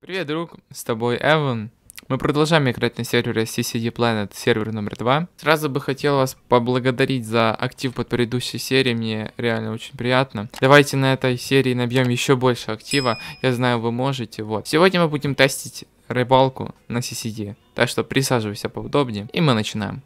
Привет, друг, с тобой Эван. Мы продолжаем играть на сервере CCD Planet, сервер номер два. Сразу бы хотел вас поблагодарить за актив под предыдущей серией, мне реально очень приятно. Давайте на этой серии набьем еще больше актива, я знаю, вы можете, вот. Сегодня мы будем тестить рыбалку на CCD, так что присаживайся поудобнее, и мы начинаем.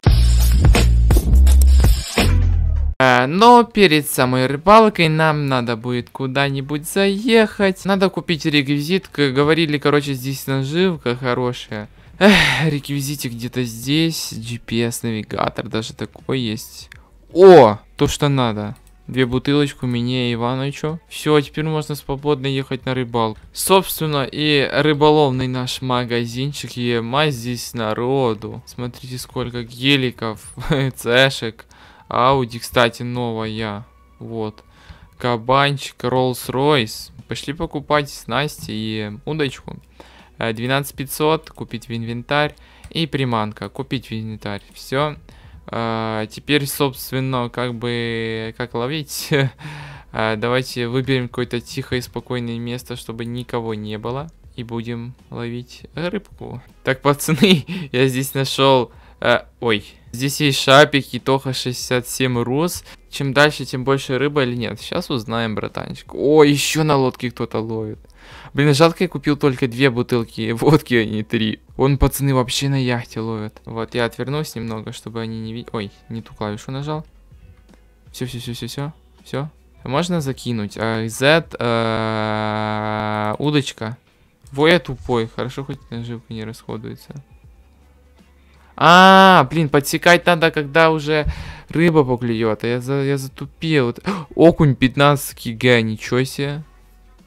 А, но перед самой рыбалкой нам надо будет куда-нибудь заехать. Надо купить реквизит. Говорили, короче, здесь наживка хорошая. Эх, реквизитик где-то здесь. GPS-навигатор даже такой есть. О, то, что надо. Две бутылочку мне и Иванычу. Все, а теперь можно свободно ехать на рыбалку. Собственно, и рыболовный наш магазинчик. Ема здесь народу. Смотрите, сколько геликов, цешек. Ауди, кстати, новая. Вот. Кабанчик, Роллс-Ройс. Пошли покупать с Настей и удочку. 12500, э, купить в инвентарь. И приманка, купить в инвентарь. Все. Э, теперь, собственно, как бы... Как ловить? Э, давайте выберем какое-то тихое и спокойное место, чтобы никого не было. И будем ловить рыбку. Так, пацаны, я здесь нашел... Ой, Здесь есть шапики, тоха 67 рус. Чем дальше, тем больше рыба или нет. Сейчас узнаем, братанчик. О, еще на лодке кто-то ловит. Блин, жалко, я купил только две бутылки водки, а не три. Он, пацаны, вообще на яхте ловит. Вот, я отвернусь немного, чтобы они не видели. Ой, не ту клавишу нажал. Все, все, все, все, все. Все. Можно закинуть. Z, а, э, удочка. Во, я тупой. Хорошо, хоть наживка не расходуется. А, блин, подсекать надо, когда уже рыба поклюет. А я, за, я затупил. Окунь 15 кг, ничего себе.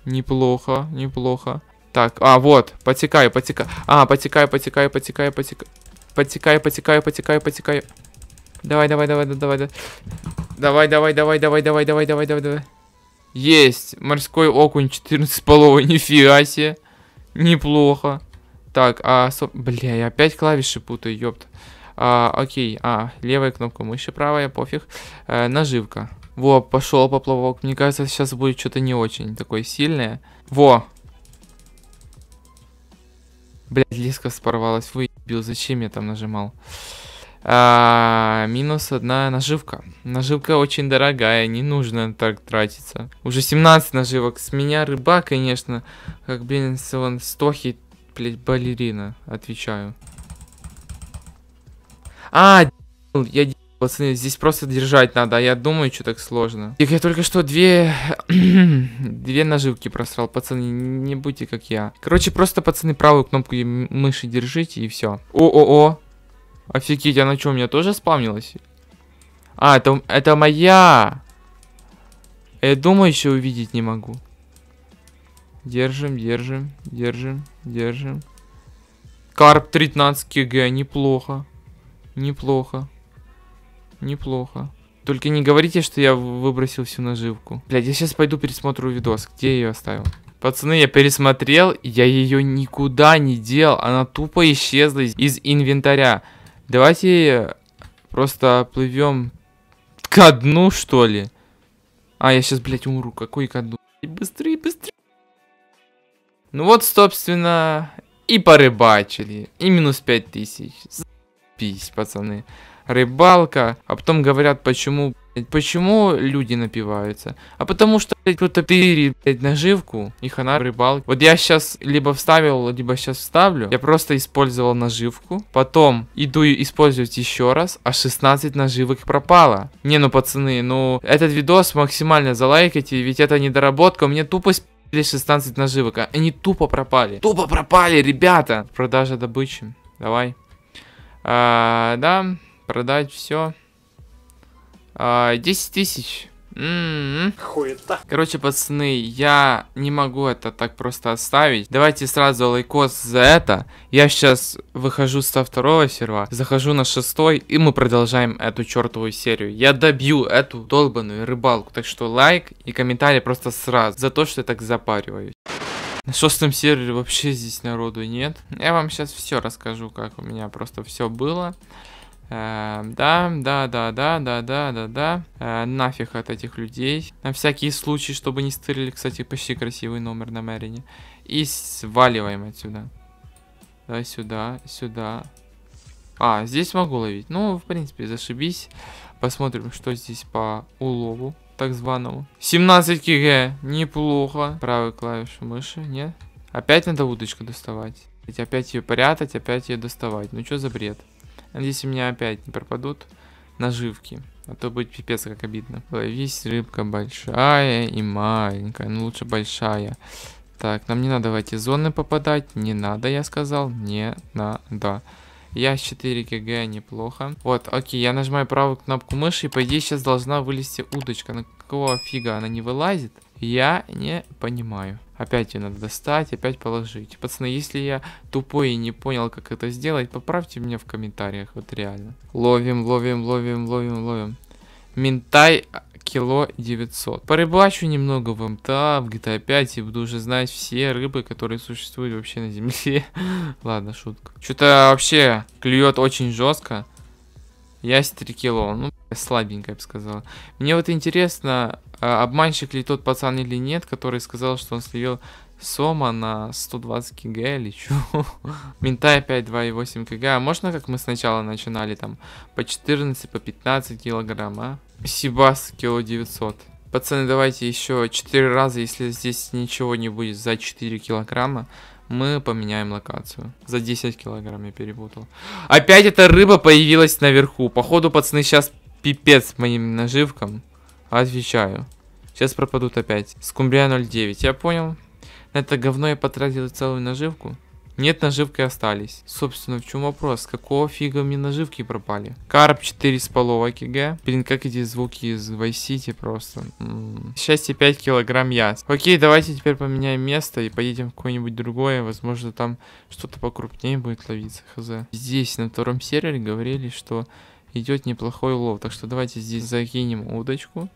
Неплохо, неплохо. Так, а, вот, потекаю, потекаю. А, потекаю, потекаю, потекаю, потекаю. Потекаю, потекаю, потекаю, потекаю. Давай, давай, давай, давай, давай. Давай, давай, давай, давай, давай, давай, давай, давай, давай. Есть, морской окунь 14 половой, нифига себе. Неплохо. Так, а... Бля, я опять клавиши путаю, ёпт. А, окей, а, левая кнопка мыши, правая, пофиг. А, наживка. Во, пошел поплавок. Мне кажется, сейчас будет что-то не очень такое сильное. Во! Блядь, леска спорвалась, выебил. Зачем я там нажимал? А, минус одна наживка. Наживка очень дорогая, не нужно так тратиться. Уже 17 наживок. С меня рыба, конечно. Как, блин, вон стохи балерина. Отвечаю. А, я Пацаны, здесь просто держать надо, а я думаю, что так сложно. Я только что две... две наживки просрал, пацаны, не будьте как я. Короче, просто, пацаны, правую кнопку мыши держите и все. О-о-о. Офигеть, она а что, у меня тоже спавнилась? А, это, это моя. Я думаю, еще увидеть не могу. Держим, держим, держим, держим. Карп 13 кг, неплохо. Неплохо. Неплохо. Только не говорите, что я выбросил всю наживку. Блять, я сейчас пойду пересмотрю видос. Где я ее оставил? Пацаны, я пересмотрел, я ее никуда не дел. Она тупо исчезла из, из инвентаря. Давайте э, просто плывем ко дну, что ли. А, я сейчас, блядь, умру. Какой ко дну? Быстрее, быстрее. Ну вот, собственно, и порыбачили. И минус 5000. Пись, пацаны. Рыбалка. А потом говорят, почему... Почему люди напиваются? А потому что, блядь, кто-то тырит, наживку, и хана рыбалки. Вот я сейчас либо вставил, либо сейчас вставлю. Я просто использовал наживку. Потом иду использовать еще раз, а 16 наживок пропало. Не, ну, пацаны, ну, этот видос максимально залайкайте, ведь это недоработка. меня тупость Здесь 16 наживок. А они тупо пропали. Тупо пропали, ребята. Продажа добычи. Давай. А, да, продать все. А, 10 тысяч. М-м-м. Хуета. Короче, пацаны, я не могу это так просто оставить. Давайте сразу лайкос за это. Я сейчас выхожу со второго серва, захожу на шестой, и мы продолжаем эту чертовую серию. Я добью эту долбанную рыбалку, так что лайк и комментарий просто сразу, за то, что я так запариваюсь. На шестом сервере вообще здесь народу нет. Я вам сейчас все расскажу, как у меня просто все было. Э, да, да, да, да, да, да, да, да. Э, нафиг от этих людей. На всякие случаи, чтобы не стырили, кстати, почти красивый номер на Мэрине. И сваливаем отсюда. Да, сюда, сюда. А, здесь могу ловить. Ну, в принципе, зашибись. Посмотрим, что здесь по улову, так званому. 17 кг, неплохо. Правой клавишу мыши, нет? Опять надо удочку доставать. Опять ее прятать, опять ее доставать. Ну, что за бред? Надеюсь, у меня опять не пропадут наживки. А то будет пипец как обидно. Ловись рыбка большая и маленькая. Ну лучше большая. Так, нам не надо в эти зоны попадать. Не надо, я сказал. Не надо. Я с 4 гг неплохо. Вот, окей, я нажимаю правую кнопку мыши. И по идее сейчас должна вылезти удочка. На ну, какого фига она не вылазит? Я не понимаю. Опять ее надо достать, опять положить. Пацаны, если я тупой и не понял, как это сделать, поправьте меня в комментариях, вот реально. Ловим, ловим, ловим, ловим, ловим. Ментай кило 900. Порыбачу немного в МТА, в GTA 5 и буду уже знать все рыбы, которые существуют вообще на земле. Ладно, шутка. Что-то вообще клюет очень жестко. Ясь 3 кило. Ну, слабенько, я бы сказал. Мне вот интересно, а, обманщик ли тот пацан или нет, который сказал, что он сливил Сома на 120 кг или что? Ментай опять 2,8 кг. А можно, как мы сначала начинали, там, по 14, по 15 килограмм, а? Сибас кило 900. Пацаны, давайте еще 4 раза, если здесь ничего не будет за 4 килограмма, мы поменяем локацию. За 10 килограмм я перепутал. Опять эта рыба появилась наверху. Походу, пацаны, сейчас пипец моим наживкам. Отвечаю. Сейчас пропадут опять. Скумбрия 0.9. Я понял. На это говно я потратил целую наживку. Нет, наживки остались. Собственно, в чем вопрос? Какого фига мне наживки пропали? Карп 4 с полова кг. Блин, как эти звуки из Vice просто. Счастье 5 килограмм яс. Окей, давайте теперь поменяем место и поедем в какое-нибудь другое. Возможно, там что-то покрупнее будет ловиться, хз. Здесь, на втором сервере, говорили, что идет неплохой улов, Так что давайте здесь закинем удочку.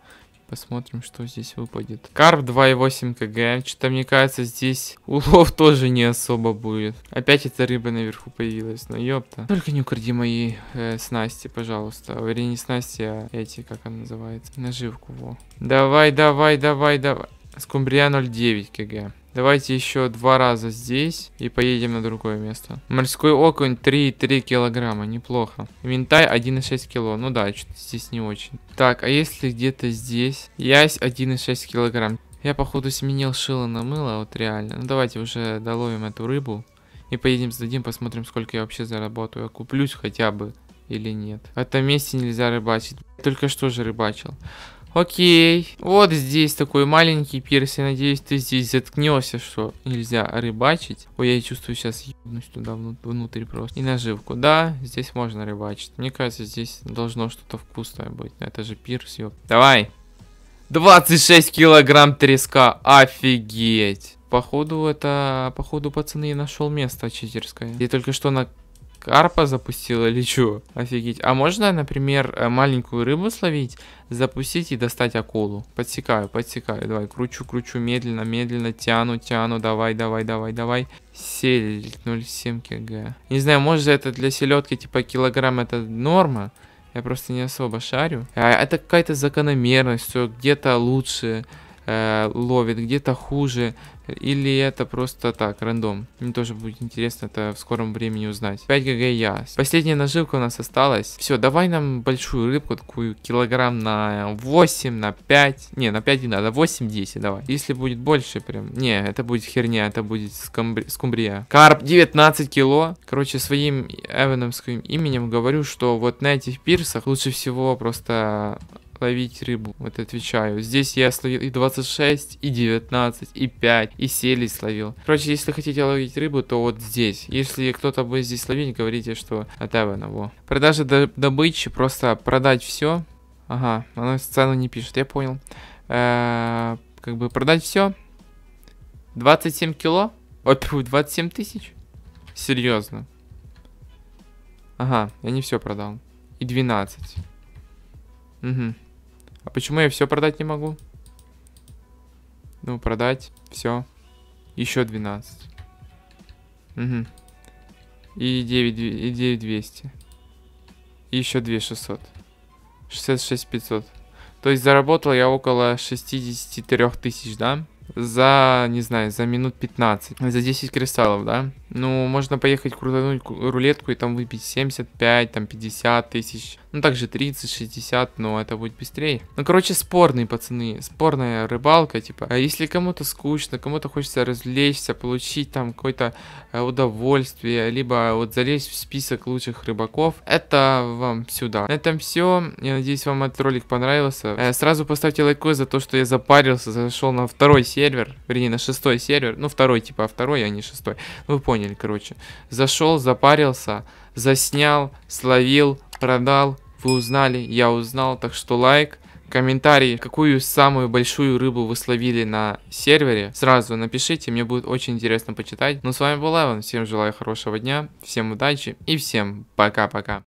Посмотрим, что здесь выпадет. Карп 2,8 кг. Что-то, мне кажется, здесь улов тоже не особо будет. Опять эта рыба наверху появилась. Ну, ёпта. Только не укради мои э, снасти, пожалуйста. Вернее, не снасти, а эти, как она называется. Наживку, во. Давай, давай, давай, давай. Скумбрия 0,9 кг. Давайте еще два раза здесь и поедем на другое место. Морской окунь 3,3 килограмма, неплохо. Минтай 1,6 кило, ну да, что-то здесь не очень. Так, а если где-то здесь? Ясь 1,6 килограмм. Я, походу, сменил шило на мыло, вот реально. Ну давайте уже доловим эту рыбу. И поедем сдадим, посмотрим, сколько я вообще заработаю. Я а куплюсь хотя бы или нет. В этом месте нельзя рыбачить. Только что же рыбачил. Окей. Вот здесь такой маленький пирс. Я надеюсь, ты здесь заткнешься, что нельзя рыбачить. Ой, я чувствую сейчас ебнусь туда внутрь просто. И наживку. Да, здесь можно рыбачить. Мне кажется, здесь должно что-то вкусное быть. Это же пирс, ёп. Давай. 26 килограмм треска. Офигеть. Походу это... Походу, пацаны, я нашел место читерское. Я только что на карпа запустил или что? Офигеть. А можно, например, э, маленькую рыбу словить, запустить и достать акулу? Подсекаю, подсекаю. Давай, кручу, кручу, медленно, медленно, тяну, тяну. Давай, давай, давай, давай. Сель 0,7 кг. Не знаю, может это для селедки типа килограмм это норма? Я просто не особо шарю. А, это какая-то закономерность, что где-то лучше Э, ловит, где-то хуже, или это просто так, рандом. Мне тоже будет интересно это в скором времени узнать. 5 ГГ я. Последняя наживка у нас осталась. Все, давай нам большую рыбку, такую килограмм на 8, на 5. Не, на 5 не надо, 8-10 давай. Если будет больше прям. Не, это будет херня, это будет скумбри... скумбрия. Карп 19 кило. Короче, своим эвеномским именем говорю, что вот на этих пирсах лучше всего просто ловить рыбу. Вот отвечаю. Здесь я словил и 26, и 19, и 5, и селись словил. Короче, если хотите ловить рыбу, то вот здесь. Если кто-то будет здесь ловить, говорите, что от его. Продажа добычи, просто продать все. Ага, она цену не пишет, я понял. Э, как бы продать все. 27 кило? От 27 тысяч? Серьезно. Ага, я не все продал. И 12. Угу. А почему я все продать не могу? Ну, продать, все. Еще 12. Угу. И 9, и 9 200. И еще 2 600. 66 500. То есть заработал я около 63 тысяч, да? За, не знаю, за минут 15. За 10 кристаллов, да? Ну, можно поехать крутануть рулетку и там выпить 75, там 50 тысяч. Ну, также 30, 60, но это будет быстрее. Ну, короче, спорные, пацаны. Спорная рыбалка, типа. А если кому-то скучно, кому-то хочется развлечься, получить там какое-то э, удовольствие, либо вот залезть в список лучших рыбаков, это вам сюда. На этом все. Я надеюсь, вам этот ролик понравился. Э, сразу поставьте лайк за то, что я запарился, зашел на второй сервер. Вернее, на шестой сервер. Ну, второй, типа, а второй, а не шестой. Вы поняли поняли, короче. Зашел, запарился, заснял, словил, продал. Вы узнали, я узнал, так что лайк. Комментарий, какую самую большую рыбу вы словили на сервере, сразу напишите, мне будет очень интересно почитать. Ну, с вами был Эван, всем желаю хорошего дня, всем удачи и всем пока-пока.